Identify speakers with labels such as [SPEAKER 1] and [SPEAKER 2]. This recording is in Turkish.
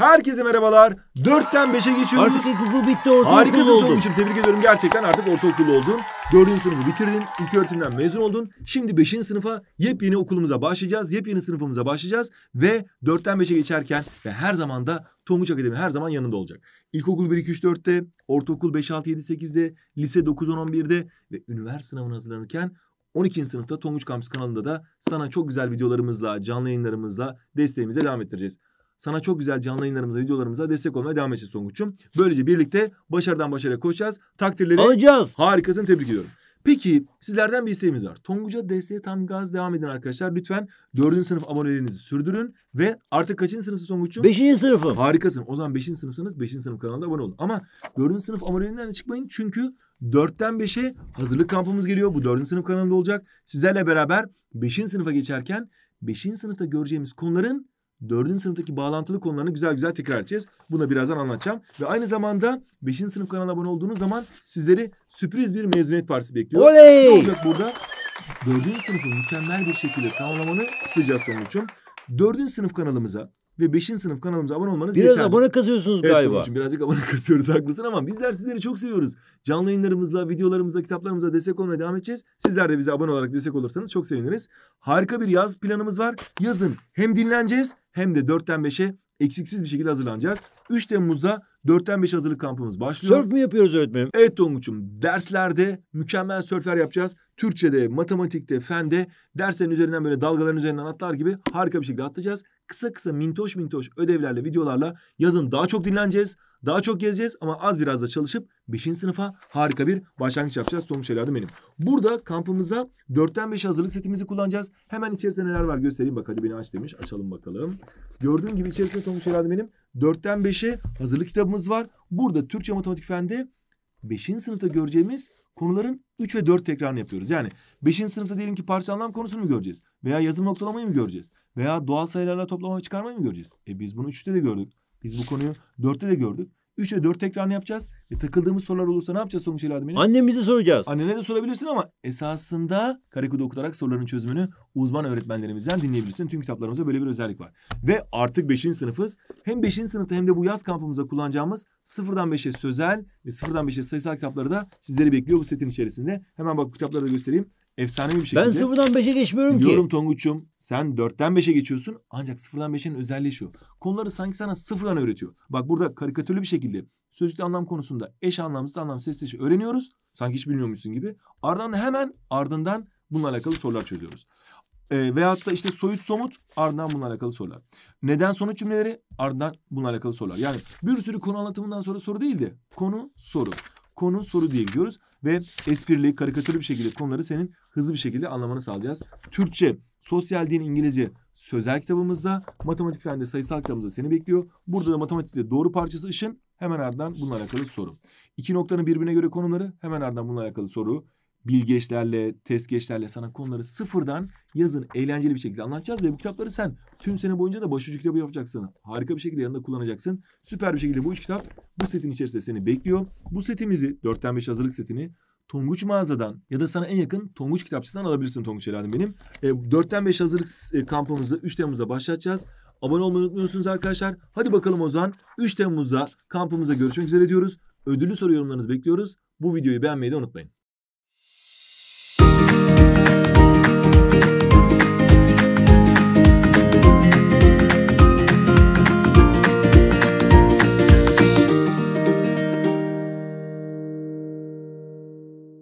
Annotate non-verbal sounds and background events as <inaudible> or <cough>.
[SPEAKER 1] Herkese merhabalar. 4'ten 5'e geçiyoruz. Artık ilkokul bitti ortaokul Harikasın oldu. Harikasın Tebrik ediyorum gerçekten artık ortaokul oldun. 4. sınıfı bitirdin. İlk öğretimden mezun oldun. Şimdi 5. sınıfa yepyeni okulumuza başlayacağız. Yepyeni sınıfımıza başlayacağız. Ve 4'ten 5'e geçerken ve her zaman da Tonguç Akademi her zaman yanında olacak. İlkokul 1, 2, 3, 4'te, ortaokul 5, 6, 7, 8'de, lise 9, 10, 11'de ve üniversite sınavına hazırlanırken 12. sınıfta Tonguç Kampüs kanalında da sana çok güzel videolarımızla, canlı yayınlarımızla desteğimize devam ettireceğiz sana çok güzel canlı yayınlarımıza, videolarımıza destek olmaya devam edeceğiz Songuç'um. Böylece birlikte başarıdan başarıya koşacağız. Takdirleri alacağız. Harikasın tebrik ediyorum. Peki sizlerden bir isteğimiz var. Tonguç'a desteğe tam gaz devam edin arkadaşlar. Lütfen dördüncü sınıf aboneliğinizi sürdürün. Ve artık kaçıncı sınıfsın Tonguç'um? Beşinci sınıfım. Harikasın. O zaman beşinci sınıfsanız beşinci sınıf kanalına abone olun. Ama dördüncü sınıf aboneliğinden de çıkmayın. Çünkü dörtten beşe hazırlık kampımız geliyor. Bu dördüncü sınıf kanalında olacak. Sizlerle beraber beşinci sınıfa geçerken beşinci sınıfta göreceğimiz konuların dördüncü sınıftaki bağlantılı konularını güzel güzel tekrar edeceğiz. Bunu da birazdan anlatacağım. Ve aynı zamanda beşinci sınıf kanalına abone olduğunuz zaman sizleri sürpriz bir mezuniyet partisi bekliyor. Oley! Ne olacak burada? Dördüncü sınıfı mükemmel bir şekilde tamamlamanı kutlayacağız Sonuç'um. Dördüncü sınıf kanalımıza ve 5. sınıf kanalımıza abone olmanız Biraz yeterli. abone kazıyorsunuz evet, galiba. Evet birazcık abone <laughs> kazıyoruz haklısın ama bizler sizleri çok seviyoruz. Canlı yayınlarımızla, videolarımızla, kitaplarımızla destek olmaya devam edeceğiz. Sizler de bize abone olarak destek olursanız çok seviniriz. Harika bir yaz planımız var. Yazın hem dinleneceğiz hem de 4'ten 5'e eksiksiz bir şekilde hazırlanacağız. 3 Temmuz'da 4'ten 5 hazırlık kampımız başlıyor. Sörf mü yapıyoruz öğretmenim? Evet Tonguç'um. Derslerde mükemmel sörfler yapacağız. Türkçede, matematikte, fende derslerin üzerinden böyle dalgaların üzerinden atlar gibi harika bir şekilde atlayacağız kısa kısa mintoş mintoş ödevlerle, videolarla yazın daha çok dinleneceğiz. Daha çok gezeceğiz ama az biraz da çalışıp 5. sınıfa harika bir başlangıç yapacağız. Sonuç şeylerden benim. Burada kampımıza 4'ten 5 hazırlık setimizi kullanacağız. Hemen içerisinde neler var göstereyim. Bak hadi beni aç demiş. Açalım bakalım. Gördüğün gibi içerisinde Sonuç şeylerden benim 4'ten 5'e hazırlık kitabımız var. Burada Türkçe Matematik Fende 5. sınıfta göreceğimiz konuların 3 ve 4 tekrarını yapıyoruz. Yani 5. sınıfta diyelim ki parça anlam konusunu mu göreceğiz? Veya yazım noktalamayı mı göreceğiz? Veya doğal sayılarla toplama ve çıkarmayı mı göreceğiz? E biz bunu 3'te de gördük. Biz bu konuyu 4'te de gördük. 3 ve 4 tekrarını yapacağız. Ve takıldığımız sorular olursa ne yapacağız sonuç evladım benim? Annemize soracağız. Annene de sorabilirsin ama esasında karekodu okutarak soruların çözümünü uzman öğretmenlerimizden dinleyebilirsin. Tüm kitaplarımızda böyle bir özellik var. Ve artık 5. sınıfız. Hem 5. sınıfta hem de bu yaz kampımıza kullanacağımız sıfırdan 5'e sözel ve sıfırdan 5'e sayısal kitapları da sizleri bekliyor bu setin içerisinde. Hemen bak kitapları da göstereyim efsanevi bir şekilde. Ben sıfırdan beşe geçmiyorum ki. Biliyorum Tonguç'um sen dörtten beşe geçiyorsun ancak sıfırdan beşin özelliği şu. Konuları sanki sana sıfırdan öğretiyor. Bak burada karikatürlü bir şekilde sözcükte anlam konusunda eş anlamsız anlam sesleşi öğreniyoruz. Sanki hiç bilmiyormuşsun gibi. Ardından hemen ardından bununla alakalı sorular çözüyoruz. E, veyahut da işte soyut somut ardından bununla alakalı sorular. Neden sonuç cümleleri ardından bununla alakalı sorular. Yani bir sürü konu anlatımından sonra soru değildi. Konu soru konu soru diye gidiyoruz. Ve esprili, karikatürlü bir şekilde konuları senin hızlı bir şekilde anlamanı sağlayacağız. Türkçe, sosyal din, İngilizce sözel kitabımızda, matematik fende sayısal kitabımızda seni bekliyor. Burada da matematikte doğru parçası ışın, hemen ardından bununla alakalı soru. İki noktanın birbirine göre konumları, hemen ardından bununla alakalı soru bilgeçlerle, testgeçlerle sana konuları sıfırdan yazın eğlenceli bir şekilde anlatacağız ve bu kitapları sen tüm sene boyunca da başucu kitabı yapacaksın. Harika bir şekilde yanında kullanacaksın. Süper bir şekilde bu üç kitap bu setin içerisinde seni bekliyor. Bu setimizi 4'ten 5 hazırlık setini Tonguç mağazadan ya da sana en yakın Tonguç kitapçısından alabilirsin Tonguç Helalim benim. E, 4'ten 5 hazırlık e, kampımızı 3 Temmuz'da başlatacağız. Abone olmayı unutmuyorsunuz arkadaşlar. Hadi bakalım o zaman 3 Temmuz'da kampımıza görüşmek üzere diyoruz. Ödüllü soru yorumlarınızı bekliyoruz. Bu videoyu beğenmeyi de unutmayın.